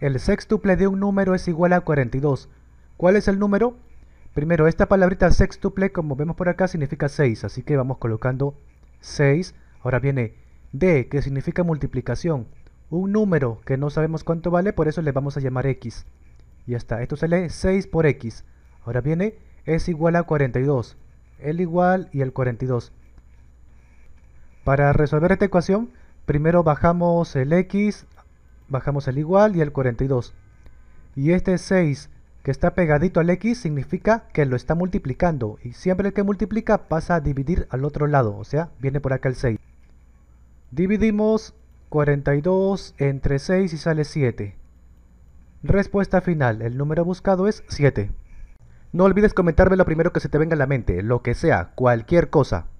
El sextuple de un número es igual a 42. ¿Cuál es el número? Primero, esta palabrita sextuple, como vemos por acá, significa 6, así que vamos colocando 6. Ahora viene D, que significa multiplicación. Un número que no sabemos cuánto vale, por eso le vamos a llamar X. Ya está, esto se lee 6 por X. Ahora viene, es igual a 42. El igual y el 42. Para resolver esta ecuación, primero bajamos el X bajamos el igual y el 42. Y este 6 que está pegadito al x significa que lo está multiplicando y siempre el que multiplica pasa a dividir al otro lado, o sea, viene por acá el 6. Dividimos 42 entre 6 y sale 7. Respuesta final, el número buscado es 7. No olvides comentarme lo primero que se te venga a la mente, lo que sea, cualquier cosa.